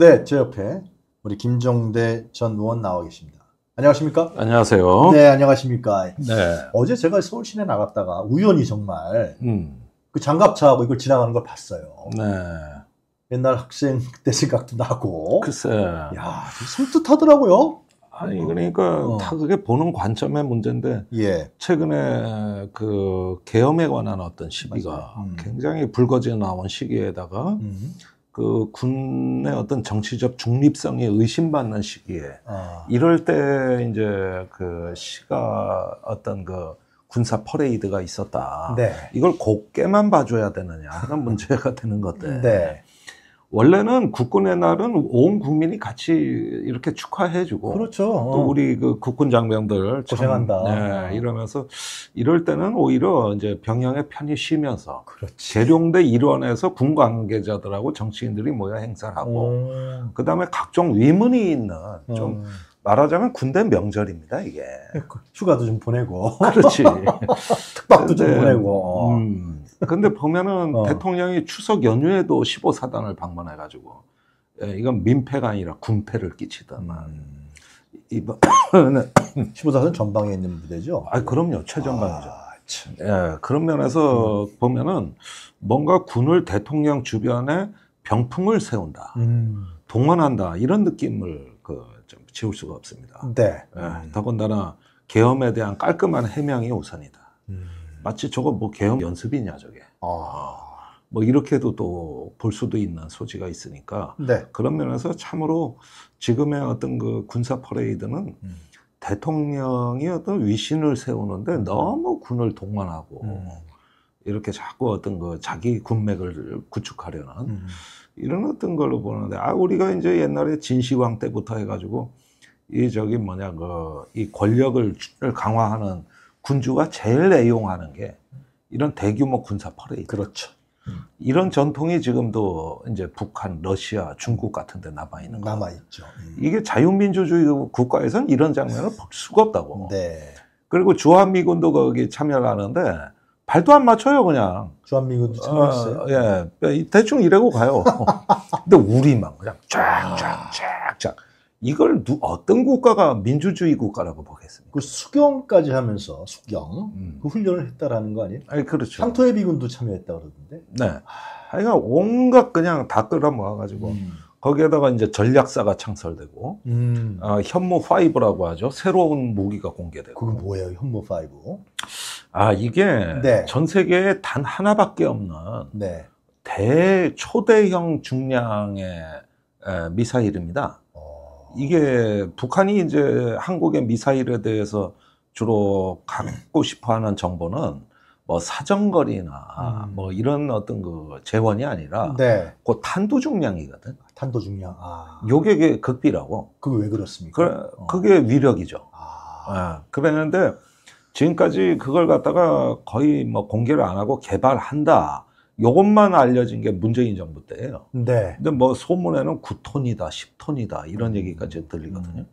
네, 제 옆에 우리 김종대 전 의원 나와 계십니다. 안녕하십니까? 안녕하세요. 네, 안녕하십니까? 네. 어제 제가 서울 시내 나갔다가 우연히 정말 음. 그 장갑차하고 이걸 지나가는 걸 봤어요. 네. 옛날 학생 때 생각도 나고. 글쎄. 야, 섬뜩하더라고요. 아니 그러니까 어. 다 그게 보는 관점의 문제인데 예. 최근에 그 계엄에 관한 어떤 시비가 음. 굉장히 불거져 나온 시기에다가 음. 그 군의 어떤 정치적 중립성이 의심받는 시기에 아. 이럴 때 이제 그 시가 어떤 그 군사 퍼레이드가 있었다. 네. 이걸 곱게만 봐줘야 되느냐 하는 문제가 되는 것들. 네. 원래는 국군의 날은 온 국민이 같이 이렇게 축하해주고 그렇죠. 또 어. 우리 그 국군 장병들 참, 고생한다. 네, 어. 이러면서 이럴 때는 오히려 이제 병영에 편히 쉬면서 그렇지. 재룡대 일원에서 군 관계자들하고 정치인들이 모여 행사를 하고 어. 그 다음에 각종 위문이 있는 좀 음. 말하자면 군대 명절입니다 이게 예, 그 휴가도 좀 보내고 그렇지 특박도 좀 네. 보내고 음. 근데 보면은 어. 대통령이 추석 연휴에도 15사단을 방문해가지고 예, 이건 민폐가 아니라 군폐를 끼치다만 이번 15사단 전방에 있는 부대죠. 아 그럼요 최전방이죠. 아, 예, 그런 면에서 음. 보면은 뭔가 군을 대통령 주변에 병풍을 세운다, 음. 동원한다 이런 느낌을 그 좀 지울 수가 없습니다. 네. 예, 더군다나 계엄에 대한 깔끔한 해명이 우선이다. 음. 마치 저거 뭐 개헌 연습이냐 저게. 아. 뭐 이렇게도 또 볼 수도 있는 소지가 있으니까 네. 그런 면에서 참으로 지금의 어떤 그 군사 퍼레이드는 음. 대통령이 어떤 위신을 세우는데 음. 너무 군을 동원하고 음. 이렇게 자꾸 어떤 그 자기 군맥을 구축하려는 음. 이런 어떤 걸로 보는데 아 우리가 이제 옛날에 진시황 때부터 해가지고 이 저기 뭐냐 그 이 권력을 강화하는 군주가 제일 애용하는 게 이런 대규모 군사 퍼레이드. 그렇죠. 이런 전통이 지금도 이제 북한, 러시아, 중국 같은 데 남아 있는 거 남아 있죠. 음. 이게 자유민주주의 국가에선 이런 장면을 네. 볼 수가 없다고. 네. 그리고 주한미군도 거기 참여를 하는데 발도 안 맞춰요 그냥. 주한미군도 어, 참여했어요. 어, 예, 대충 이래고 가요. 근데 우리만 그냥 쫙쫙쫙쫙. 이걸 누, 어떤 국가가 민주주의 국가라고 보겠습니까? 그 수경까지 하면서 수경 음. 그 훈련을 했다라는 거 아니에요? 아니 그렇죠. 상토의 비군도 참여했다 그러던데. 네. 하... 그러 온갖 그냥 다 끌어모아가지고 음. 거기에다가 이제 전략사가 창설되고 음. 어, 현무 5라고 하죠. 새로운 무기가 공개되고. 그건 뭐예요, 현무 5? 아 이게 네. 전 세계에 단 하나밖에 없는 네. 대 초대형 중량의 미사일입니다. 어. 이게 북한이 이제 한국의 미사일에 대해서 주로 갖고 싶어 하는 정보는 뭐 사정거리나 음. 뭐 이런 어떤 그 재원이 아니라 네. 그 탄도 중량이거든. 탄도 중량. 아. 요게 극비라고. 그게 왜 그렇습니까? 그 그게 위력이죠. 아. 예, 그랬는데 지금까지 그걸 갖다가 거의 뭐 공개를 안 하고 개발한다. 요것만 알려진 게 문재인 정부 때예요. 네. 근데 뭐 소문에는 9톤이다, 10톤이다 이런 얘기까지 들리거든요. 음.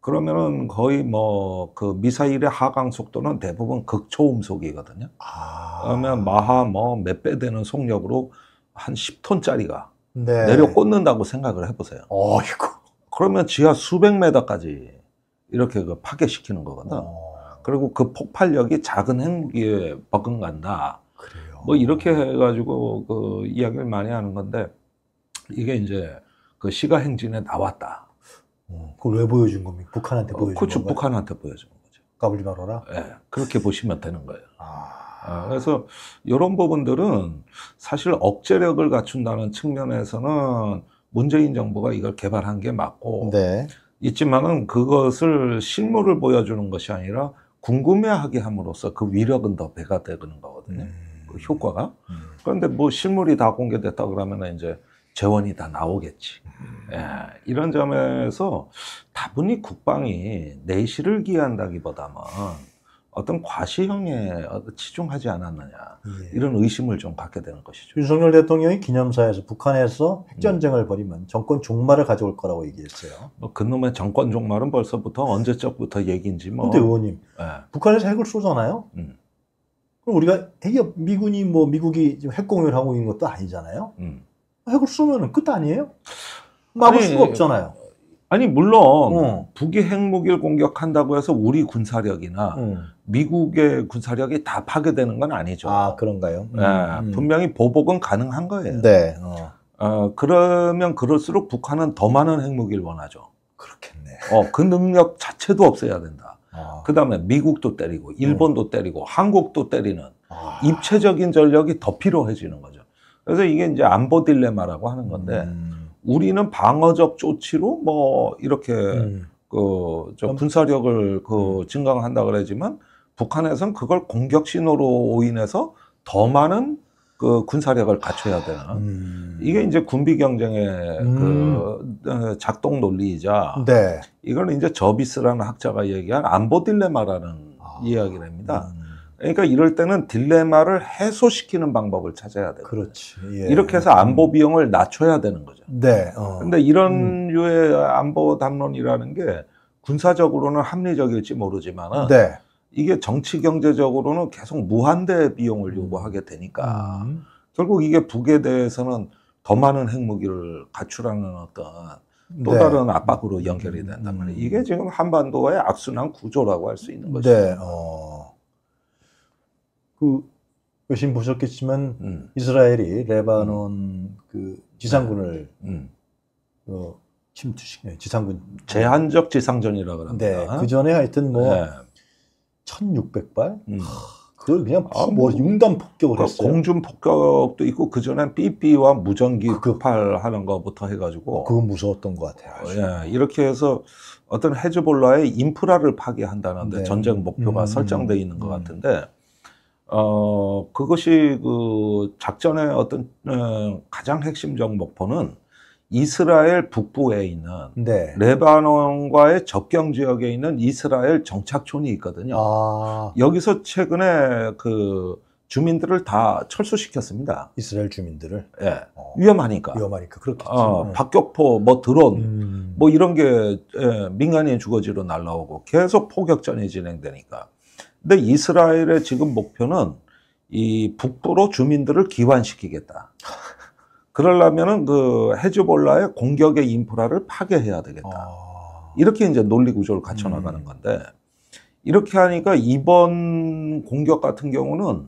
그러면은 거의 뭐 그 미사일의 하강 속도는 대부분 극초음속이거든요. 아. 그러면 마하 뭐 몇 배 되는 속력으로 한 10톤짜리가 네. 내려 꽂는다고 생각을 해보세요. 어이구. 그러면 지하 수백 메다까지 이렇게 그 파괴시키는 거거든. 어. 그리고 그 폭발력이 작은 핵무기에 버금간다. 뭐 이렇게 해가지고 그 이야기를 많이 하는 건데 이게 이제 그 시가 행진에 나왔다. 어, 그걸 왜 보여준 겁니까? 북한한테 어, 보여준 어, 그렇죠. 북한한테 보여준 거죠. 까불지 말아라. 예, 네, 그렇게 보시면 되는 거예요. 아... 아 그래서 이런 부분들은 사실 억제력을 갖춘다는 측면에서는 문재인 정부가 이걸 개발한 게 맞고 네. 있지만은 그것을 실물을 보여주는 것이 아니라 궁금해하게 함으로써 그 위력은 더 배가 되는 거거든요. 음. 그 효과가. 음. 그런데 뭐 실물이 다 공개됐다 그러면 이제 재원이 다 나오겠지. 음. 예, 이런 점에서 다분히 국방이 내실을 기한다기보다는 어떤 과시형에 치중하지 않았느냐 예. 이런 의심을 좀 갖게 되는 것이죠. 윤석열 대통령이 기념사에서 북한에서 핵전쟁을 음. 벌이면 정권 종말을 가져올 거라고 얘기했어요. 뭐 그놈의 정권 종말은 벌써부터 언제적부터 얘기인지 뭐. 근데 의원님, 예. 북한에서 핵을 쏘잖아요. 음. 그럼 우리가 핵이 미군이 뭐 미국이 지금 핵 공유를 하고 있는 것도 아니잖아요. 음. 핵을 쏘면은 끝 아니에요? 막을 아니, 수가 없잖아요. 아니 물론 어. 북이 핵무기를 공격한다고 해서 우리 군사력이나 음. 미국의 군사력이 다 파괴되는 건 아니죠. 아 그런가요? 음. 네, 음. 분명히 보복은 가능한 거예요. 네. 어. 어. 그러면 그럴수록 북한은 더 많은 핵무기를 원하죠. 그렇겠네. 어, 그 능력 자체도 없애야 된다. 아. 그 다음에 미국도 때리고 일본도 네. 때리고 한국도 때리는 아. 입체적인 전력이 더 필요해지는 거죠. 그래서 이게 이제 안보 딜레마라고 하는 건데 음. 우리는 방어적 조치로 뭐 이렇게 음. 그저 군사력을 그 음. 증강한다 그러지만 북한에선 그걸 공격 신호로 인해서 더 많은 그 군사력을 갖춰야 되는 음. 이게 이제 군비 경쟁의 음. 그 어, 작동 논리이자 네. 이건 이제 저비스라는 학자가 얘기한 안보 딜레마라는 아. 이야기랍니다. 음. 그러니까 이럴 때는 딜레마를 해소시키는 방법을 찾아야 돼요. 그렇지. 예. 이렇게 해서 안보 비용을 낮춰야 되는 거죠. 네. 어. 근데 이런 음. 류의 안보 담론이라는 게 군사적으로는 합리적일지 모르지만은 네. 이게 정치 경제적으로는 계속 무한대 비용을 음. 요구하게 되니까 음. 결국 이게 북에 대해서는 더 많은 핵무기를 갖추라는 어떤 또 네. 다른 압박으로 연결이 된단 말이에요. 음. 이게 지금 한반도의 악순환 구조라고 할 수 있는 거죠 네. 어. 그 열심히 보셨겠지만 음. 이스라엘이 레바논 음. 그 지상군을 네. 음. 어, 침투식 네, 지상군 제한적 지상전이라고 합니다. 네, 그 전에 하여튼 뭐 네. 1600발? 음. 그걸 그냥 아, 뭐, 뭐 융단 폭격을 그러니까 했어요. 공중 폭격도 있고 그 전엔 삐삐와 무전기 급발하는 거부터 해가지고 어, 그거 무서웠던 것 같아요. 어, 예, 이렇게 해서 어떤 헤즈볼라의 인프라를 파괴한다는데 네. 전쟁 목표가 음, 설정돼 음, 있는 것 음. 같은데 어 그것이 그 작전의 어떤 어, 가장 핵심적 목표는 이스라엘 북부에 있는 네. 레바논과의 접경 지역에 있는 이스라엘 정착촌이 있거든요. 아. 여기서 최근에 그 주민들을 다 철수시켰습니다. 이스라엘 주민들을? 예. 어. 위험하니까. 위험하니까 그렇겠죠. 어, 음. 박격포, 뭐 드론, 음. 뭐 이런 게 예, 민간인 주거지로 날라오고 계속 포격전이 진행되니까. 근데 이스라엘의 지금 목표는 이 북부로 주민들을 기환시키겠다. 그러려면은 그 헤즈볼라의 공격의 인프라를 파괴해야 되겠다. 아... 이렇게 이제 논리 구조를 갖춰 나가는 음... 건데 이렇게 하니까 이번 공격 같은 경우는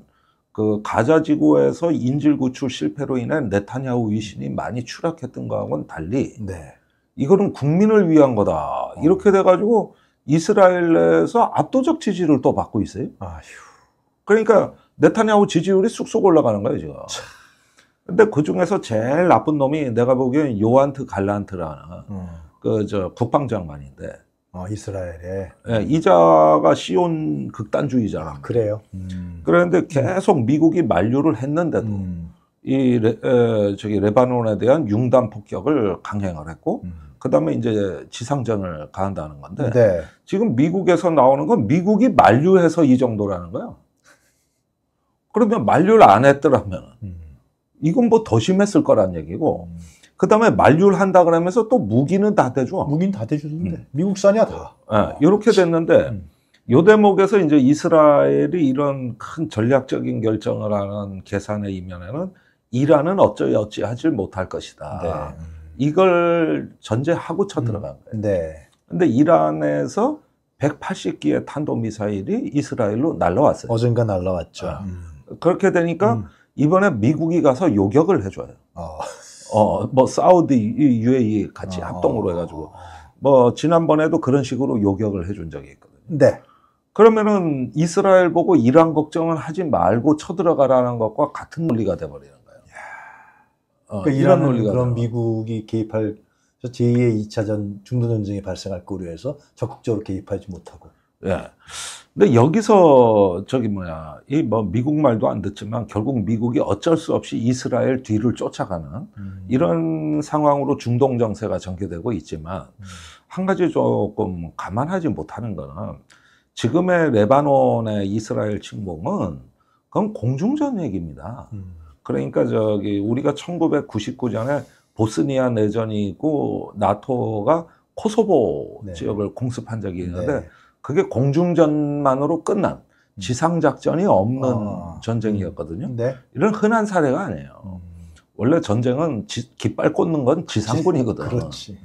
그 가자 지구에서 인질 구출 실패로 인해 네타냐후 위신이 많이 추락했던 거하고는 달리 네. 이거는 국민을 위한 거다. 어. 이렇게 돼 가지고 이스라엘에서 압도적 지지를 또 받고 있어요. 아휴. 그러니까 네타냐후 지지율이 쑥쑥 올라가는 거예요, 지금. 차. 근데 그 중에서 제일 나쁜 놈이 내가 보기엔 요한트 갈란트라는 음. 그저 국방장관인데. 어, 아, 이스라엘에. 예, 이자가 시온 극단주의자라. 아, 그래요. 음. 음. 그런데 계속 미국이 만류를 했는데도 음. 이 레, 에, 저기 레바논에 대한 융단 폭격을 강행을 했고 음. 그다음에 이제 지상전을 가한다는 건데 네. 지금 미국에서 나오는 건 미국이 만류해서 이 정도라는 거예요. 그러면 만류를 안 했더라면 음. 이건 뭐 더 심했을 거란 얘기고. 그다음에 만류한다 를 그러면서 또 무기는 다 대줘. 무기는 다 대주는데 음. 미국산이야 다. 네, 예, 이렇게 됐는데 음. 요 대목에서 이제 이스라엘이 이런 큰 전략적인 결정을 하는 계산의 이면에는 이란은 어쩌이 어찌 하질 못할 것이다. 네. 이걸 전제하고 쳐들어간 음. 거예요. 네. 근데 이란에서 180기의 탄도미사일이 이스라엘로 날라왔어요. 어젠가 날라왔죠. 아, 음. 그렇게 되니까 음. 이번에 미국이 가서 요격을 해줘요. 어. 어 뭐 사우디, UAE 같이 어. 합동으로 해가지고 뭐 지난번에도 그런 식으로 요격을 해준 적이 있거든요. 네. 그러면은 이스라엘 보고 이란 걱정을 하지 말고 쳐들어가라는 것과 같은 논리가 돼버리는 거예요. 어, 그러니까 이란 논리가 그런 미국이 개입할 제2의 2차 전 중도 전쟁이 발생할 고려해서 적극적으로 개입하지 못하고 예. 근데 여기서 저기 뭐야 이 뭐 미국 말도 안 듣지만 결국 미국이 어쩔 수 없이 이스라엘 뒤를 쫓아가는 음. 이런 상황으로 중동 정세가 전개되고 있지만 음. 한 가지 조금 감안하지 못하는 거는 지금의 레바논의 이스라엘 침공은 그건 공중전 얘기입니다. 음. 그러니까 저기 우리가 1999년에 보스니아 내전이 있고 나토가 코소보 네. 지역을 공습한 적이 있는데 네. 그게 공중전만으로 끝난 음. 지상작전이 없는 아. 전쟁이었거든요. 네. 이런 흔한 사례가 아니에요. 음. 원래 전쟁은 지, 깃발 꽂는 건 지상군이거든. 그렇지.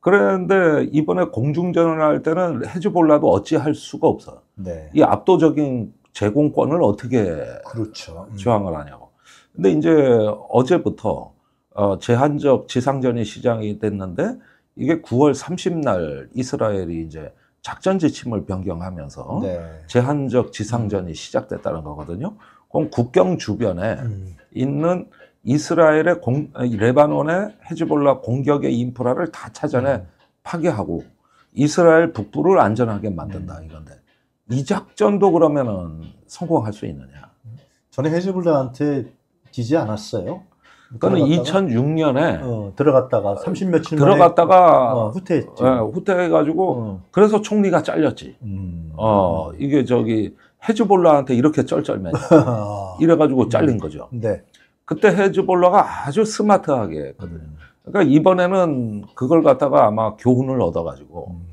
그런데 이번에 공중전을 할 때는 해즈볼라도 어찌할 수가 없어. 네. 이 압도적인 제공권을 어떻게 그렇죠. 저항을 음. 하냐고. 근데 이제 어제부터 어, 제한적 지상전이 시작이 됐는데 이게 9월 30날 이스라엘이 이제 작전 지침을 변경하면서 네. 제한적 지상전이 음. 시작됐다는 거거든요. 그럼 국경 주변에 음. 있는 이스라엘의 공, 레바논의 헤즈볼라 공격의 인프라를 다 찾아내 음. 파괴하고 이스라엘 북부를 안전하게 만든다 음. 이건데 이 작전도 그러면은 성공할 수 있느냐? 전에 헤즈볼라한테 지지 않았어요? 그거는 2006년에 어, 들어갔다가 30 며칠 들어갔다가 어, 후퇴했지. 예, 후퇴해가지고 어. 그래서 총리가 잘렸지. 음. 어 이게 저기 헤즈볼라한테 이렇게 쩔쩔매니 아. 이래가지고 잘린 거죠. 음. 네. 그때 헤즈볼라가 아주 스마트하게 했거든요. 음. 그러니까 이번에는 그걸 갖다가 아마 교훈을 얻어가지고 음.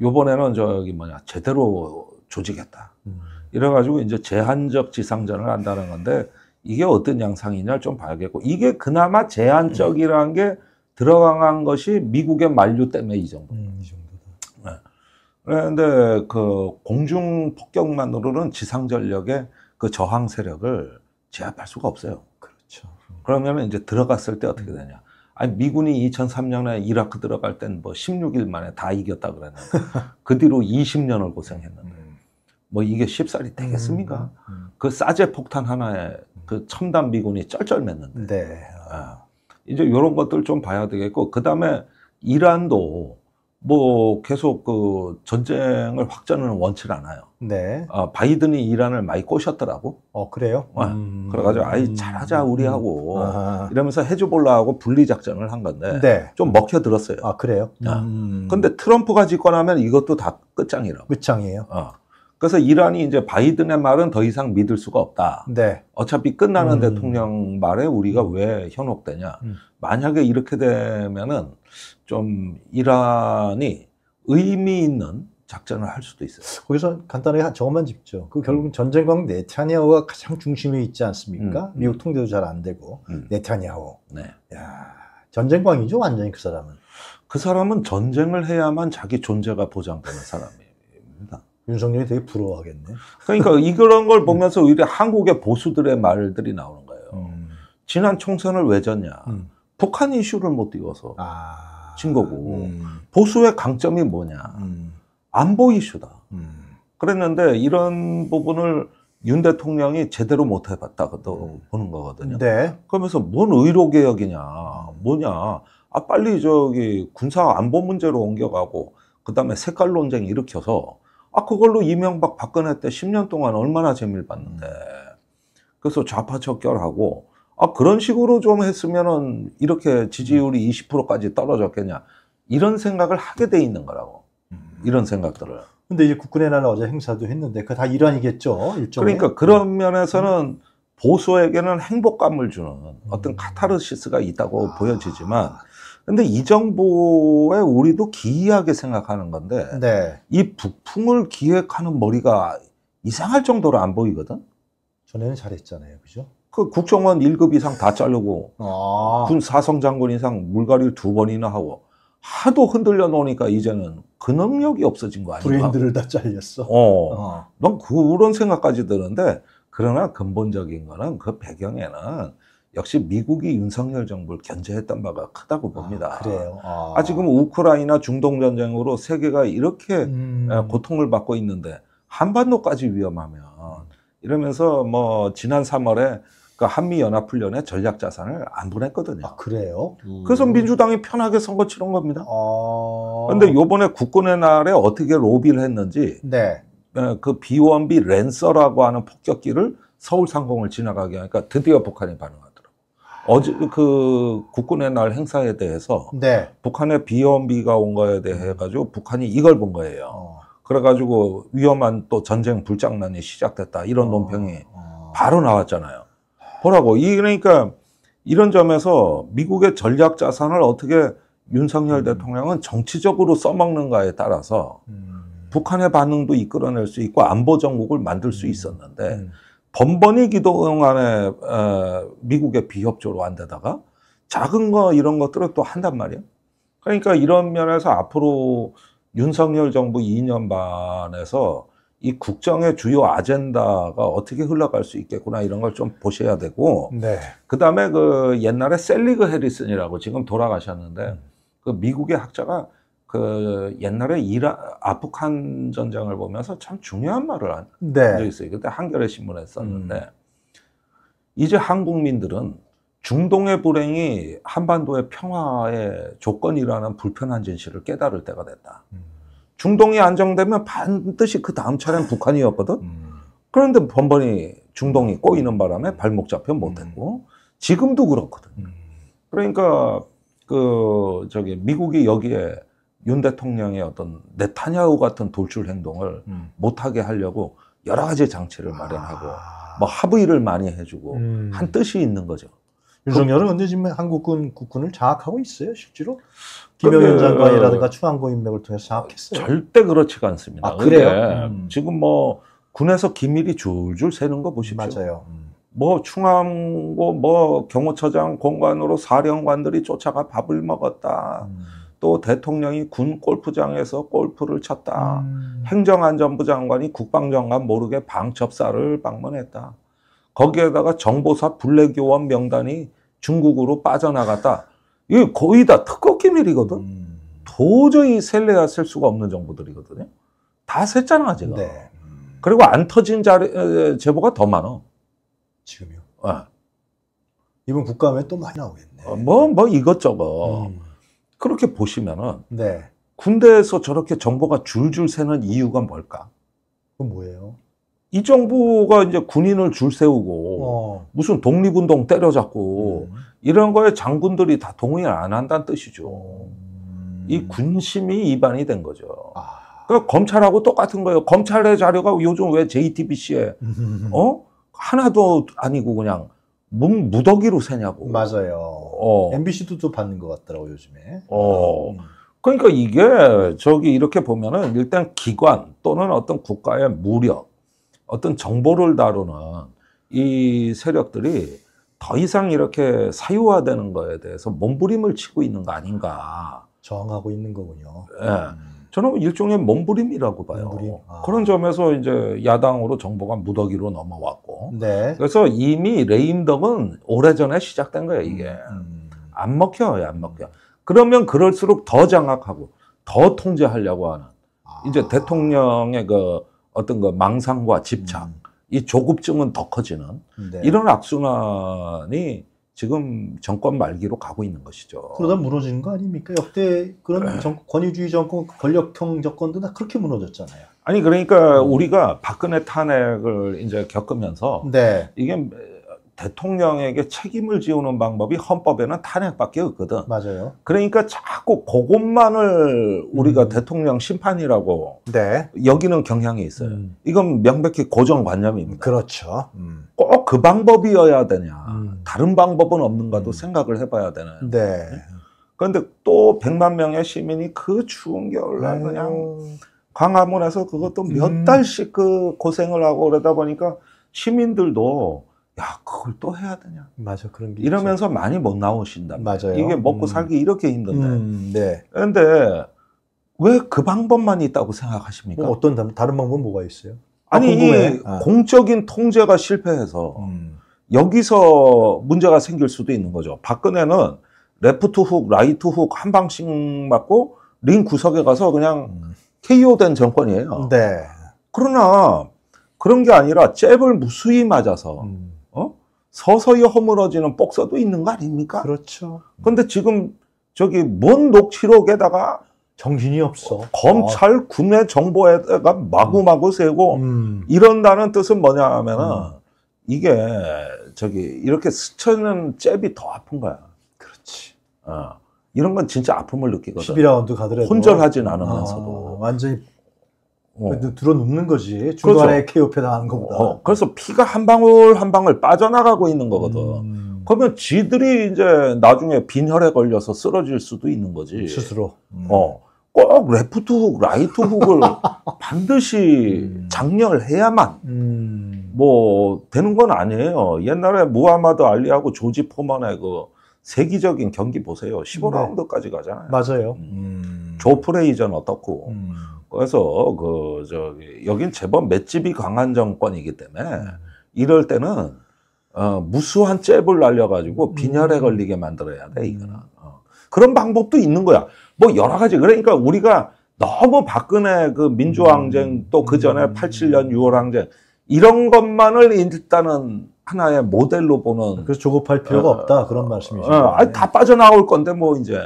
요번에는 저기 뭐냐 제대로 조직했다. 음. 이래가지고 이제 제한적 지상전을 한다는 건데 이게 어떤 양상이냐 를좀 봐야겠고 이게 그나마 음. 제한적이라는 게 들어간 것이 미국의 만류 때문에 이 정도. 음, 이 정도. 네. 그런데 그 공중 폭격만으로는 지상 전력의 그 저항 세력을 제압할 수가 없어요. 그렇죠. 음. 그러면 이제 들어갔을 때 어떻게 음. 되냐? 아니 미군이 2003년에 이라크 들어갈 땐 뭐 16일 만에 다 이겼다 그랬는데 그 뒤로 20년을 고생했는데. 뭐 이게 쉽사리 되겠습니까? 음, 음. 그 싸제 폭탄 하나에 그 첨단 미군이 쩔쩔맸는데. 네. 아, 이제 요런 것들 좀 봐야 되겠고 그 다음에 이란도 뭐 계속 그 전쟁을 확전하는 원치를 않아요. 네. 아, 바이든이 이란을 많이 꼬셨더라고. 어 그래요? 아, 음, 그래가지고 아이 음. 잘하자 우리하고 음. 아. 이러면서 해주볼라하고 분리 작전을 한 건데 네. 좀 먹혀 들었어요. 아 그래요? 아, 음. 근데 트럼프가 집권하면 이것도 다 끝장이라고. 끝장이에요. 아. 그래서 이란이 이제 바이든의 말은 더 이상 믿을 수가 없다. 네. 어차피 끝나는 음. 대통령 말에 우리가 왜 현혹되냐. 음. 만약에 이렇게 되면은 좀 이란이 의미 있는 작전을 할 수도 있어요. 거기서 간단하게 저것만 짚죠. 그 결국 전쟁광 네타냐후가 가장 중심에 있지 않습니까? 음. 미국 통제도 잘 안 되고 음. 네타냐후. 네. 야 전쟁광이죠 완전히 그 사람은. 그 사람은 전쟁을 해야만 자기 존재가 보장되는 사람. 윤석열이 되게 부러워하겠네. 그러니까 이런 걸 보면서 음. 오히려 한국의 보수들의 말들이 나오는 거예요. 음. 지난 총선을 왜 졌냐? 음. 북한 이슈를 못 띄워서 아. 진 거고 음. 보수의 강점이 뭐냐? 음. 안보 이슈다. 음. 그랬는데 이런 부분을 윤 대통령이 제대로 못 해봤다고 보는 거거든요. 네. 그러면서 뭔 의료 개혁이냐, 뭐냐? 아 빨리 저기 군사 안보 문제로 옮겨가고 그 다음에 색깔 논쟁 일으켜서 아 그걸로 이명박 박근혜 때 10년 동안 얼마나 재미를 봤는데 그래서 좌파 척결하고 아 그런 식으로 좀 했으면은 이렇게 지지율이 20%까지 음. 떨어졌겠냐 이런 생각을 하게 돼 있는 거라고 음. 이런 생각들을. 근데 이제 국군의 날 어제 행사도 했는데 그 다 일환이겠죠 일종 그러니까 그런 음. 면에서는 보수에게는 행복감을 주는 어떤 카타르시스가 있다고 아, 보여지지만 근데 이 정보에 우리도 기이하게 생각하는 건데 네. 이 북풍을 기획하는 머리가 이상할 정도로 안 보이거든. 전에는 잘했잖아요, 그죠? 그 국정원 1급 이상 다 자르고 아. 군 사성 장군 이상 물갈이를 두 번이나 하고 하도 흔들려 놓으니까 이제는 그 능력이 없어진 거 아닌가? 브랜드를 다 잘렸어. 어. 어. 난 그런 생각까지 드는데 그러나 근본적인 거는 그 배경에는 역시 미국이 윤석열 정부를 견제했던 바가 크다고 아, 봅니다. 아, 그래요. 아. 지금 우크라이나 중동 전쟁으로 세계가 이렇게 음. 고통을 받고 있는데 한반도까지 위험하면 이러면서 뭐 지난 3월에 그 한미 연합 훈련에 전략 자산을 안 보냈거든요. 아, 그래요? 음. 그래서 민주당이 편하게 선거 치른 겁니다. 그런데 아... 요번에 국권의 날에 어떻게 로비를 했는지 네. 그 B1B 랜서라고 하는 폭격기를 서울 상공을 지나가게 하니까 그러니까 드디어 북한이 반응하죠. 어제 그 국군의 날 행사에 대해서 네. 북한의 비연비가 온 거에 대해 가지고 북한이 이걸 본 거예요. 어. 그래가지고 위험한 또 전쟁 불장난이 시작됐다 이런 어. 논평이 어. 바로 나왔잖아요. 보라고 이 그러니까 이런 점에서 미국의 전략 자산을 어떻게 윤석열 음. 대통령은 정치적으로 써먹는가에 따라서 음. 북한의 반응도 이끌어낼 수 있고 안보 정국을 만들 수 음. 있었는데. 음. 번번이 기동안에 어, 미국의 비협조로 안되다가 작은 거 이런 것들을 또 한단 말이에요. 그러니까 이런 면에서 앞으로 윤석열 정부 2년 반에서 이 국정의 주요 아젠다가 어떻게 흘러갈 수 있겠구나 이런 걸 좀 보셔야 되고 네. 그다음에 그 옛날에 셀리그 해리슨이라고 지금 돌아가셨는데 음. 그 미국의 학자가 그 옛날에 이라 아프간 전쟁을 보면서 참 중요한 말을 한 네. 적이 있어요. 그때 한겨레 신문에 썼는데 음. 이제 한국민들은 중동의 불행이 한반도의 평화의 조건이라는 불편한 진실을 깨달을 때가 됐다. 음. 중동이 안정되면 반드시 그 다음 차례는 북한이었거든. 음. 그런데 번번이 중동이 음. 꼬이는 바람에 음. 발목 잡혀 못했고 음. 지금도 그렇거든. 그러니까 그 저기 미국이 여기에 윤 대통령의 어떤 네타냐후 같은 돌출 행동을 음. 못하게 하려고 여러 가지 장치를 아. 마련하고 아. 뭐 합의를 많이 해주고 음. 한 뜻이 있는 거죠. 윤석열은 그 근데 지금 한국군 국군을 장악하고 있어요, 실제로? 그 김영현 그 장관이라든가 추한고 인맥을 통해서 장악했어요. 절대 그렇지 않습니다. 아, 그래요? 음. 지금 뭐 군에서 기밀이 줄줄 새는 거 보십시오. 맞아요. 음. 뭐 충암고 뭐 경호처장 공관으로 사령관들이 쫓아가 밥을 먹었다. 음. 또 대통령이 군 골프장에서 골프를 쳤다. 음. 행정안전부 장관이 국방장관 모르게 방첩사를 방문했다. 거기에다가 정보사 블랙요원 명단이 중국으로 빠져나갔다. 이게 거의 다 특허기밀이거든. 음. 도저히 셀레야 셀 수가 없는 정보들이거든요. 다 샜잖아, 제가. 네. 음. 그리고 안 터진 자료, 제보가 더 많아. 지금요? 네. 이번 국감에 또 많이 나오겠네. 어, 뭐, 뭐 이것저것. 음. 그렇게 보시면은 네. 군대에서 저렇게 정보가 줄줄 새는 이유가 뭘까? 그 뭐예요? 이 정부가 이제 군인을 줄 세우고 어. 무슨 독립운동 때려잡고 음. 이런 거에 장군들이 다 동의를 안 한다는 뜻이죠. 음. 이 군심이 위반이 된 거죠. 아. 그러니까 검찰하고 똑같은 거예요. 검찰의 자료가 요즘 왜 JTBC에 음. 어 하나도 아니고 그냥 몸 무더기로 세냐고. 맞아요. 어. MBC도 또 받는 것 같더라고 요즘에. 어. 그러니까 이게 저기 이렇게 보면은 일단 기관 또는 어떤 국가의 무력, 어떤 정보를 다루는 이 세력들이 더 이상 이렇게 사유화되는 거에 대해서 몸부림을 치고 있는 거 아닌가. 저항하고 있는 거군요. 예. 음. 저는 일종의 몸부림이라고 봐요. 몸부림. 아. 그런 점에서 이제 야당으로 정보가 무더기로 넘어왔고. 네. 그래서 이미 레임덕은 오래전에 시작된 거예요, 이게. 음, 음. 안 먹혀요, 안 먹혀. 그러면 그럴수록 더 장악하고 더 통제하려고 하는 아. 이제 대통령의 그 어떤 그 망상과 집착, 음. 이 조급증은 더 커지는 네. 이런 악순환이 지금 정권 말기로 가고 있는 것이죠. 그러다 무너지는 거 아닙니까? 역대 그런 네. 정, 권위주의 정권, 권력형 정권도 다 그렇게 무너졌잖아요. 아니 그러니까 우리가 박근혜 탄핵을 이제 겪으면서 네. 이게 대통령에게 책임을 지우는 방법이 헌법에는 탄핵밖에 없거든. 맞아요. 그러니까 자꾸 그것만을 우리가 음. 대통령 심판이라고 네. 여기는 경향이 있어요. 음. 이건 명백히 고정관념입니다. 그렇죠. 음. 꼭그 방법이어야 되냐. 음. 다른 방법은 없는가도 음. 생각을 해봐야 되나요? 네. 네. 그런데 또 100만 명의 시민이 그 추운 겨울날 그냥 광화문에서 그것도 몇 음. 달씩 그 고생을 하고 그러다 보니까 시민들도 야 그걸 또 해야 되냐? 맞아 그런 게 이러면서 있죠. 많이 못 나오신다. 맞아요. 이게 먹고 음. 살기 이렇게 힘든데. 음, 네. 근데 왜 그 방법만 있다고 생각하십니까? 뭐 어떤 다른 방법 뭐가 있어요? 아, 아니 이 아. 공적인 통제가 실패해서 음. 여기서 문제가 생길 수도 있는 거죠. 박근혜는 레프트 훅, 라이트 훅 한 방씩 맞고 링 구석에 가서 그냥 음. KO 된 정권이에요. 네. 그러나 그런 게 아니라 잽을 무수히 맞아서 음. 서서히 허물어지는 복서도 있는 거 아닙니까? 그렇죠. 근데 지금 저기 뭔 녹취록에다가 정신이 없어. 검찰 어. 구매 정보에다가 마구마구 음. 세고 음. 이런다는 뜻은 뭐냐 하면은 음. 이게 저기 이렇게 스쳐는 잽이 더 아픈 거야. 그렇지. 어. 이런 건 진짜 아픔을 느끼거든. 12라운드 가더라도. 혼절하진 않으면서도. 아, 완전히 어. 들어눕는 거지. 주도 그렇죠. 중간에 케어패 당하는 것보다. 어. 그래서 피가 한 방울 한 방울 빠져나가고 있는 거거든. 음. 그러면 지들이 이제 나중에 빈혈에 걸려서 쓰러질 수도 있는 거지. 스스로. 음. 어. 꼭 레프트 훅, 라이트 훅을 반드시 음. 장렬해야만 음. 뭐 되는 건 아니에요. 옛날에 무하마드 알리하고 조지 포만의그 세기적인 경기 보세요. 15라운드까지 가잖아요. 맞아요. 음. 음. 조프레이전 어떻고. 음. 그래서 그 저기 여긴 제법 맷집이 강한 정권이기 때문에 음. 이럴 때는 어, 무수한 잽을 날려가지고 음. 빈혈에 음. 걸리게 만들어야 돼 음. 이거는. 어. 그런 방법도 있는 거야. 뭐 여러 가지. 그러니까 우리가 너무 박근혜 그 민주항쟁 또 그 전에 87년 6월 항쟁 이런 것만을 일단은 하나의 모델로 보는. 그래서 조급할 필요가 어, 없다 그런 말씀이죠. 시 어, 어 아니 다 빠져나올 건데 뭐 이제.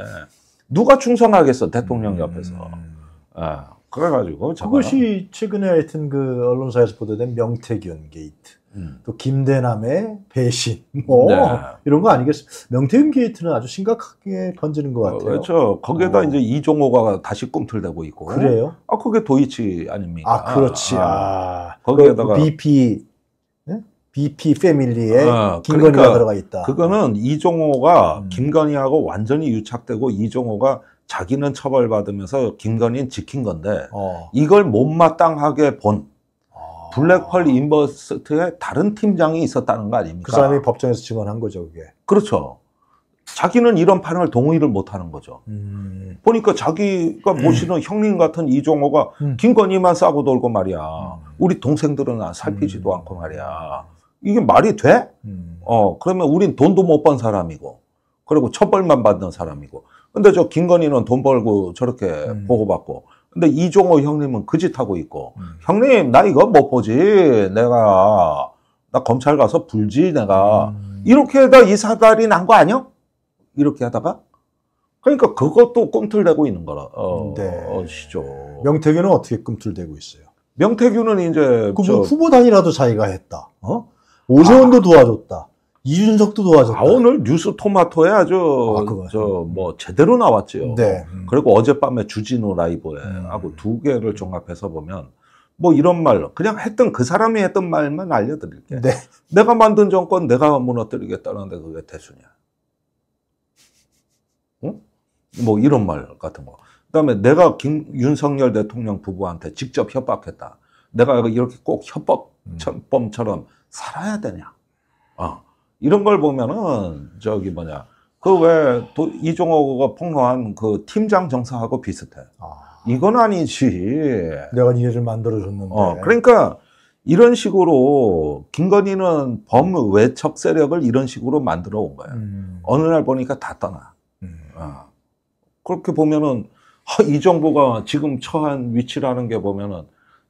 누가 충성하겠어 대통령 음. 옆에서. 아, 그래가지고 그것이 최근에 하여튼 그 언론사에서 보도된 명태균 게이트. 음. 또 김대남의 배신 뭐 네. 이런 거아니겠어니 명태균 게이트는 아주 심각하게 번지는 것 어, 같아요. 어, 그렇죠. 거기에다 어. 이제 이종호가 다시 꿈틀대고 있고. 그래요? 아 그게 도이치 아닙니까? 아 그렇지. 아, 아. 거기에다가 그 BP BP 패밀리에 어, 김건희가 그러니까 들어가 있다. 그거는 네. 이종호가 음. 김건희하고 완전히 유착되고 이종호가 자기는 처벌받으면서 김건희는 지킨 건데 어. 이걸 못마땅하게 본 아. 블랙펄 인버스트의 다른 팀장이 있었다는 거 아닙니까? 그 사람이 법정에서 증언한 거죠, 그게. 그렇죠. 자기는 이런 판을 동의를 못하는 거죠. 음. 보니까 자기가 음. 모시는 음. 형님 같은 이종호가 음. 김건희만 싸고 돌고 말이야. 음. 우리 동생들은 살피지도 않고 말이야. 이게 말이 돼? 음. 어, 그러면 우린 돈도 못 번 사람이고, 그리고 처벌만 받는 사람이고. 근데 저 김건희는 돈 벌고 저렇게 음. 보고받고. 근데 이종호 형님은 그 짓 하고 있고, 음. 형님, 나 이거 못 보지. 내가, 나 검찰 가서 불지, 내가. 음. 이렇게 해다 이 사달이 난 거 아니야? 이렇게 하다가. 그러니까 그것도 꿈틀대고 있는 거라, 어, 네. 시죠. 명태균은 어떻게 꿈틀대고 있어요? 명태균은 이제. 그뭐 후보단이라도 자기가 했다. 어? 오세훈도 아. 도와줬다. 이준석도 도와줬다. 아, 오늘 뉴스 토마토에 아주 아, 저뭐 제대로 나왔죠 네. 음. 그리고 어젯밤에 주진우 라이브에 음. 하고 두 개를 종합해서 보면 뭐 이런 말로 그냥 했던 그 사람이 했던 말만 알려드릴게. 네. 내가 만든 정권 내가 무너뜨리겠다는데 그게 대수냐? 응? 뭐 이런 말 같은 거. 그다음에 내가 김, 윤석열 대통령 부부한테 직접 협박했다. 내가 이렇게 꼭 협박범처럼 음. 살아야 되냐. 어. 이런 걸 보면은 저기 뭐냐. 그 왜 이종호가 폭로한 그 팀장 정서하고 비슷해. 아. 이건 아니지. 내가 니네를 만들어줬는데. 어, 그러니까 이런 식으로 김건희는 범 외척 세력을 이런 식으로 만들어 온거예 음. 어느 날 보니까 다 떠나. 음. 어. 그렇게 보면은 이 정부가 지금 처한 위치라는 게 보면은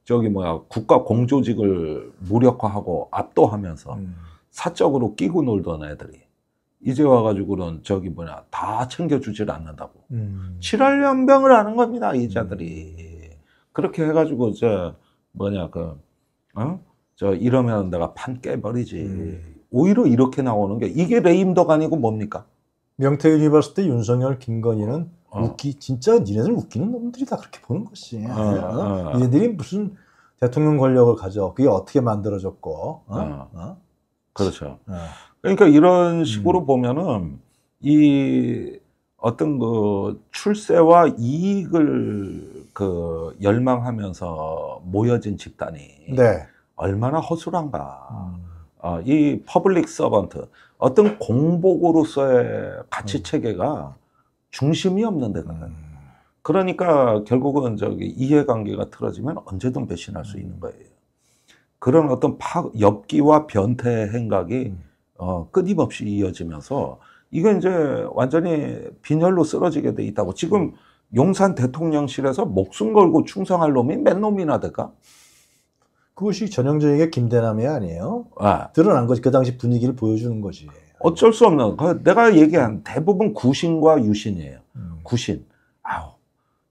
저기 뭐야 국가 공조직을 무력화하고 압도하면서 음. 사적으로 끼고 놀던 애들이 이제 와가지고는 저기 뭐냐 다 챙겨주질 않는다고 음. 7월 연병을 하는 겁니다 이 음. 자들이 음. 그렇게 해가지고 저 뭐냐 그 어? 저 이러면 내가 판 깨버리지 음. 오히려 이렇게 나오는 게 이게 레임덕 아니고 뭡니까? 명태 유니버스 때 윤석열 김건희는 어. 웃기 진짜 니네들 웃기는 놈들이다 그렇게 보는 것이 어, 어, 어? 니네들이 무슨 대통령 권력을 가져 그게 어떻게 만들어졌고 어? 어. 그렇죠 그러니까 이런 식으로 음. 보면은 이 어떤 그 출세와 이익을 그 열망하면서 모여진 집단이 네. 얼마나 허술한가. 음. 어, 이 퍼블릭 서번트 어떤 공복으로서의 가치 음. 체계가 중심이 없는 데거 음. 그러니까 결국은 저기 이해관계가 틀어지면 언제든 배신할 수 있는 거예요. 그런 어떤 파, 엽기와 변태 행각이 어, 끊임없이 이어지면서 이건 이제 완전히 빈혈로 쓰러지게 돼 있다고. 지금 용산 대통령실에서 목숨 걸고 충성할 놈이 몇 놈이나 될까? 그것이 전형적인 게 김대남이 아니에요. 아. 드러난 거지. 그 당시 분위기를 보여주는 거지. 어쩔 수 없는 거. 내가 얘기한 대부분 구신과 유신이에요. 음. 구신. 아우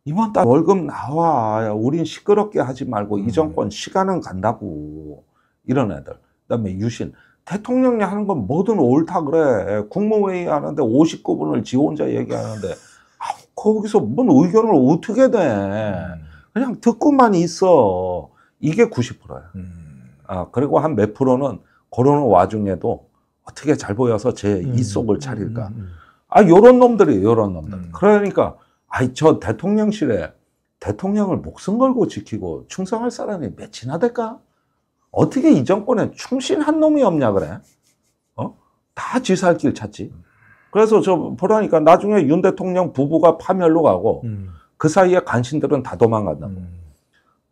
이번 달 월급 나와. 우린 시끄럽게 하지 말고 음. 이 정권 시간은 간다고. 이런 애들. 그다음에 유신. 대통령이 하는 건 뭐든 옳다 그래. 국무회의 하는데 59분을 지 혼자 얘기하는데 아우 거기서 뭔 의견을 어떻게 돼. 음. 그냥 듣고만 있어. 이게 90%야. 음. 아, 그리고 한 몇 프로는 그런 와중에도 어떻게 잘 보여서 제 음, 이속을 차릴까. 음, 음, 아, 요런 놈들이, 에 요런 요 놈들. 그러니까, 아이, 저 대통령실에 대통령을 목숨 걸고 지키고 충성할 사람이 몇이나 될까? 어떻게 이 정권에 충신한 놈이 없냐, 그래? 어? 다 지살길 찾지. 그래서 저 보라니까 나중에 윤 대통령 부부가 파멸로 가고 그 사이에 간신들은 다 도망간다고.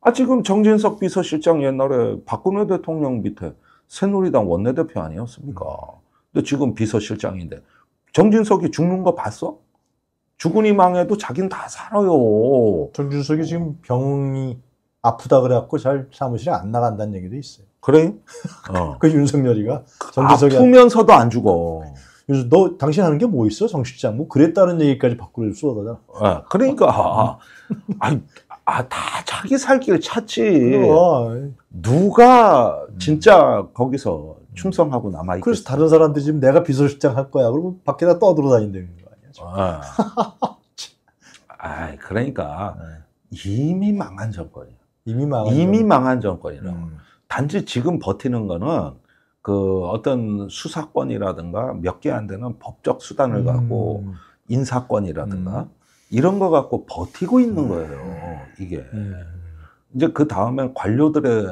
아, 지금 정진석 비서실장 옛날에 박근혜 대통령 밑에 새누리당 원내대표 아니었습니까? 음. 근데 지금 비서실장인데 정진석이 죽는 거 봤어? 죽으니 망해도 자긴 다 살아요. 정진석이 지금 병이 아프다 그래갖고 잘 사무실에 안 나간다는 얘기도 있어요. 그래? 어. 그 윤석열이가 정진석이 아프면서도 안 죽어. 그래서 너 당신 하는 게 뭐 있어 정 실장 뭐 그랬다는 얘기까지 밖으로 쏟아가아 예, 그러니까 아, 아니, 아, 다 자기 살길 찾지. 그럼. 누가 진짜 거기서 충성하고 남아있겠 그래서 다른 사람들이 지금 내가 비서실장 할 거야. 그러면 밖에다 떠들어다닌다는거 아니야. 아. 아, 그러니까 네. 이미 망한 정권이야. 이미 망한, 이미 망한 정권이라 음. 단지 지금 버티는 거는 그 어떤 수사권이라든가 몇 개 안 되는 법적 수단을 음. 갖고 인사권이라든가 음. 이런 거 갖고 버티고 있는 음. 거예요. 이게 네. 이제 그 다음에 관료들의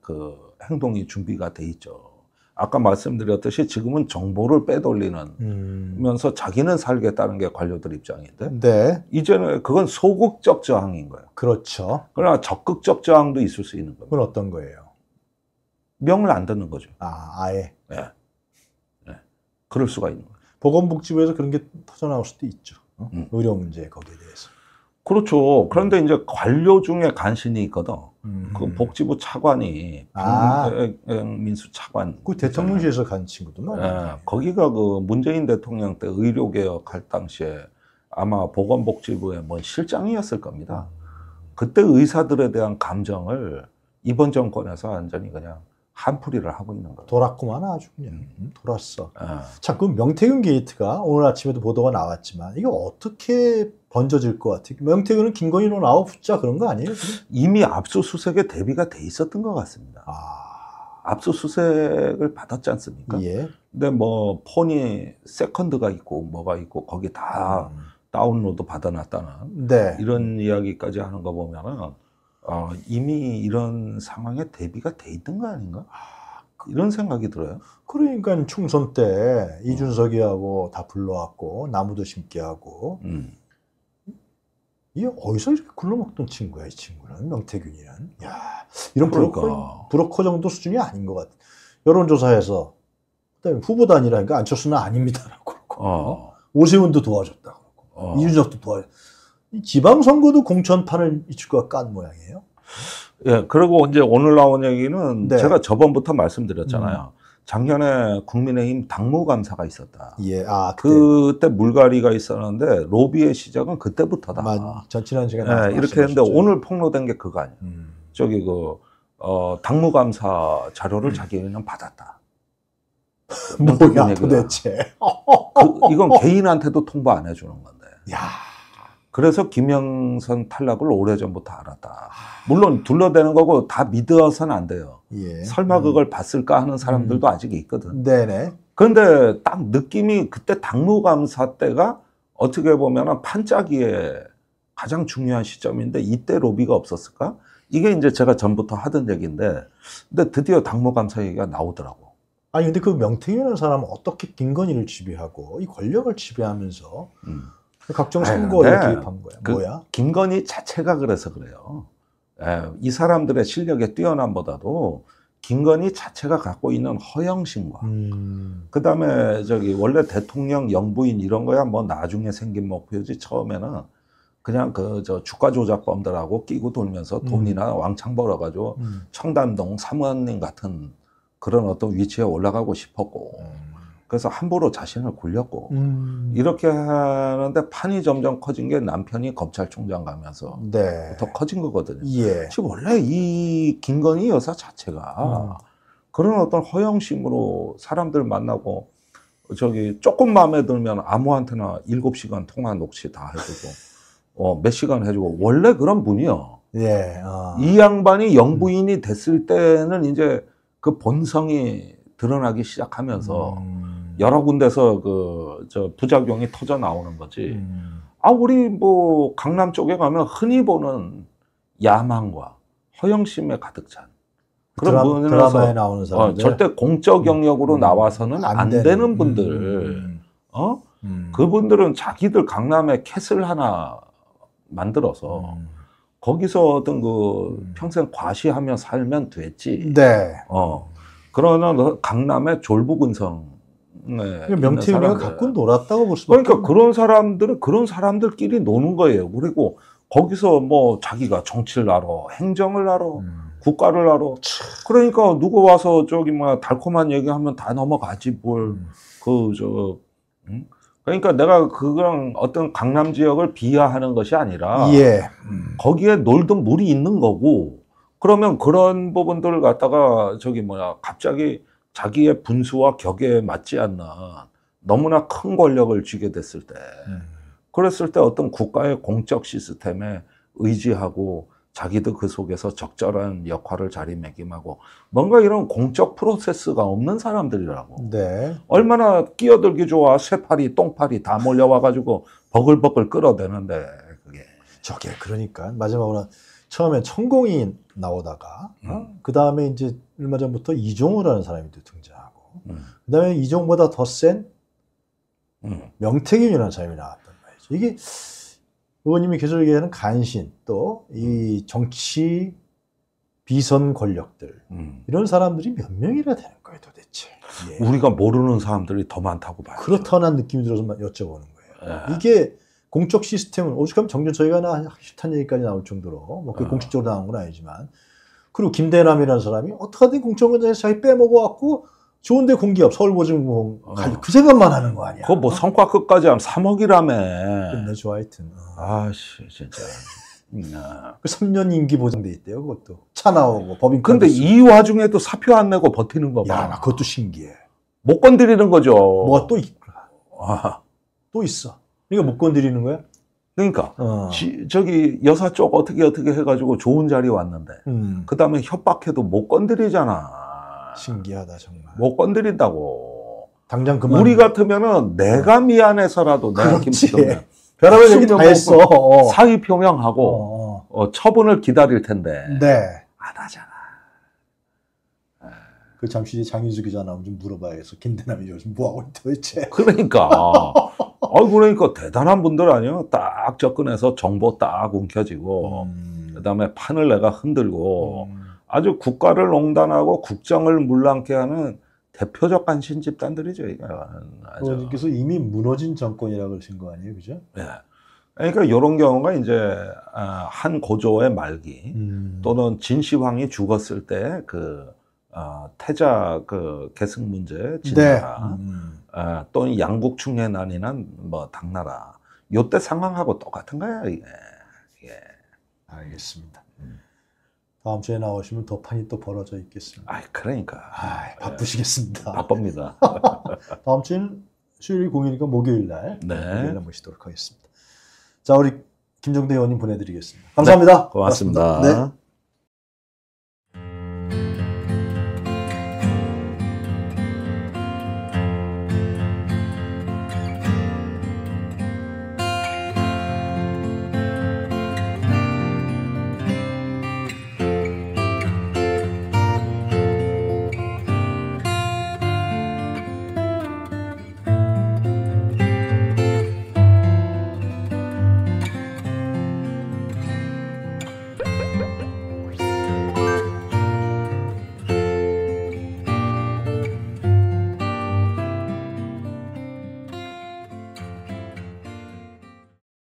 그 행동이 준비가 돼 있죠. 아까 말씀드렸듯이 지금은 정보를 빼돌리면서 음. 자기는 살겠다는 게 관료들 입장인데 네. 이제는 그건 소극적 저항인 거예요. 그렇죠. 그러나 적극적 저항도 있을 수 있는 거예요. 그건 어떤 거예요? 명을 안 듣는 거죠. 아, 아예. 네. 네. 그럴 수가 있는 거예요. 보건복지부에서 그런 게 터져나올 수도 있죠. 어? 음. 의료 문제 거기에 대해서. 그렇죠. 그런데 이제 관료 중에 간신이 있거든. 음. 그 복지부 차관이 아. 민수 차관. 그 대통령실에서 간 친구도 많아. 예, 거기가 그 문재인 대통령 때 의료 개혁 할 당시에 아마 보건복지부의 뭐 실장이었을 겁니다. 그때 의사들에 대한 감정을 이번 정권에서 완전히 그냥 한풀이를 하고 있는 거예요. 돌았구만 아주 그냥 음. 음 돌았어. 아. 자그 명태균 게이트가 오늘 아침에도 보도가 나왔지만 이게 어떻게 번져질 것 같아요? 명태균은 김건희로 나와 붙자 그런 거 아니에요? 지금? 이미 압수수색에 대비가 돼 있었던 것 같습니다. 아. 압수수색을 받았지 않습니까? 예. 근데 뭐 폰이 세컨드가 있고 뭐가 있고 거기 다 음. 다운로드 받아놨다는 네. 이런 이야기까지 하는 거 보면은 어, 이미 이런 상황에 대비가 돼 있던 거 아닌가? 아, 그 이런 생각이 들어요. 그러니까 총선 때 음. 이준석이하고 다 불러왔고 나무도 심게 하고 음. 이 어디서 이렇게 굴러먹던 친구야 이 친구는 명태균이란 야 이런 그러니까. 브로커 브로커 정도 수준이 아닌 것 같아. 여론조사에서 그다음에 후보단이라니까 안철수는 아닙니다라고 그러고 어. 오세훈도 도와줬다 그러고 어. 이준석도 도와줬. 지방선거도 공천판을 이출과깐 모양이에요. 예, 그리고 이제 오늘 나온 얘기는 네. 제가 저번부터 말씀드렸잖아요. 음. 작년에 국민의힘 당무감사가 있었다. 예, 아 그때, 그때 물갈이가 있었는데 로비의 시작은 그때부터다. 마, 전 지난 시간에 예, 이렇게 했는데 오늘 폭로된 게 그거 아니에요. 음. 저기 그 어, 당무감사 자료를 음. 자기는 받았다. 뭐야 도대체? 그, 이건 개인한테도 통보 안 해주는 건데. 야. 그래서 김영선 탈락을 오래전부터 알았다. 물론 둘러대는 거고 다 믿어서는 안 돼요. 예. 설마 음. 그걸 봤을까 하는 사람들도 음. 아직 있거든. 네네. 그런데 딱 느낌이 그때 당무감사 때가 어떻게 보면 판짜기에 가장 중요한 시점인데 이때 로비가 없었을까? 이게 이제 제가 전부터 하던 얘기인데 근데 드디어 당무감사 얘기가 나오더라고. 아니 근데 그 명태균이라는 사람은 어떻게 김건희를 지배하고 이 권력을 지배하면서 음. 각종 선거에 네, 개입한 거야. 그 뭐야? 김건희 자체가 그래서 그래요. 예, 이 사람들의 실력의 뛰어남보다도 김건희 자체가 갖고 있는 허영심과 음. 그다음에 저기 원래 대통령 영부인 이런 거야 뭐 나중에 생긴 목표지 뭐 처음에는 그냥 그 저 주가 조작범들하고 끼고 돌면서 음. 돈이나 음. 왕창 벌어가지고 음. 청담동 사무원님 같은 그런 어떤 위치에 올라가고 싶었고 음. 그래서 함부로 자신을 굴렸고 음. 이렇게 하는데 판이 점점 커진 게 남편이 검찰총장 가면서 네. 더 커진 거거든요. 예. 지금 원래 이 김건희 여사 자체가 음. 그런 어떤 허영심으로 사람들 만나고 저기 조금 마음에 들면 아무한테나 일곱 시간 통화 녹취 다 해주고 어, 몇 시간 해주고 원래 그런 분이요. 예. 아. 이 양반이 영부인이 음. 됐을 때는 이제 그 본성이 드러나기 시작하면서 음. 여러 군데서 그 저 부작용이 터져 나오는 거지. 음. 아 우리 뭐 강남 쪽에 가면 흔히 보는 야망과 허영심에 가득 찬 그런 드라, 분들에 나오는 어, 사람들 어, 절대 공적 영역으로 음. 나와서는 안, 안 되는, 되는, 음. 분들 음. 어 음. 그분들은 자기들 강남에 캐슬 하나 만들어서 음. 거기서 어떤 그 평생 과시하며 살면 됐지. 네. 어 그러나 강남의 졸부근성 네, 명태균이가 끔 놀았다고 볼 수밖에 그러니까 그런 사람들은 그런 사람들끼리 노는 거예요. 그리고 거기서 뭐 자기가 정치를 알아, 행정을 알아, 음. 국가를 알아. 그러니까 누구 와서 저기 뭐 달콤한 얘기하면 다 넘어가지 뭘. 음. 그저 응? 그러니까 내가 그런 어떤 강남 지역을 비하하는 것이 아니라 예. 음. 거기에 놀던 물이 있는 거고 그러면 그런 부분들을 갖다가 저기 뭐야 갑자기 자기의 분수와 격에 맞지 않는 너무나 큰 권력을 쥐게 됐을 때 음. 그랬을 때 어떤 국가의 공적 시스템에 의지하고 자기도 그 속에서 적절한 역할을 자리매김하고 뭔가 이런 공적 프로세스가 없는 사람들이라고. 네. 얼마나 끼어들기 좋아 쇠파리똥파리다 몰려와가지고 버글버글 끌어대는데 그게. 저게 그러니까 마지막으로 처음에 천공이 나오다가 어? 음. 어? 그 다음에 이제 얼마 전부터 이종호라는 사람이 또 등장하고 음. 그 다음에 이종보다 더센 음. 명태균이라는 사람이 나왔단 말이죠. 이게 의원님이 계속 얘기하는 간신 또이 음. 정치 비선 권력들 음. 이런 사람들이 몇 명이나 되는 거예요 도대체 예. 우리가 모르는 사람들이 더 많다고 봐요 그렇다는 느낌이 들어서 여쭤보는 거예요 예. 이게 공적 시스템은 오죽하면 어, 정전저희가나 싫다는 얘기까지 나올 정도로 뭐그 아. 공식적으로 나온 건 아니지만 그리고 김대남이라는 사람이 어떻게든 공정원장에서 자기 빼먹어갖고 좋은데 공기업 서울보증공 어. 그 생각만 하는 거 아니야? 그거 뭐 어? 성과 끝까지 하면 3억이라며. 끝내줘 하여튼. 어. 아씨 진짜. 그 3년 임기 보장돼 있대요 그것도 차 나오고 법인 근데 이 와중에 도 사표 안 내고 버티는 거 봐. 야 그것도 신기해. 못 건드리는 거죠. 뭐가 또 있구나. 아. 또 있어. 이거 못 건드리는 거야? 그러니까 어. 지, 저기 여사 쪽 어떻게 어떻게 해가지고 좋은 자리 왔는데 음. 그 다음에 협박해도 못 건드리잖아. 신기하다 정말. 못 건드린다고. 당장 그만. 우리 같으면은 내가 어. 미안해서라도 내가 김치면 별의별 얘기 다 했어. 어, 어. 사위 표명하고 어. 어, 처분을 기다릴 텐데. 네. 안 하잖아. 그 잠시 장윤수 기자 나오면 좀 물어봐야겠어. 김대남이 요즘 뭐하고 있대 도대체. 그러니까. 어, 그러니까 대단한 분들 아니에요? 딱 접근해서 정보 딱 움켜쥐고, 음. 그 다음에 판을 내가 흔들고, 음. 아주 국가를 농단하고 국정을 물랑케 하는 대표적 간신 집단들이죠, 이건. 아, 어, 그래서 이미 무너진 정권이라고 그러신 거 아니에요, 그죠? 예. 네. 그러니까 이런 경우가 이제 아, 한 고조의 말기 음. 또는 진시황이 죽었을 때그 어, 태자 그 계승 문제 진짜 네. 음. 아, 또는 양국 흉내난이는뭐 당나라 요때 상황하고 똑같은 거야 이 예. 알겠습니다. 음. 다음 주에 나오시면 더 판이 또 벌어져 있겠습니다. 아, 그러니까. 아 바쁘시겠습니다. 예. 바쁩니다. 다음 주는 수요일 공연이니까 목요일 날 네. 목요일 모시도록 하겠습니다. 자, 우리 김종대 의원님 보내드리겠습니다. 감사합니다. 네, 고맙습니다. 고맙습니다. 네.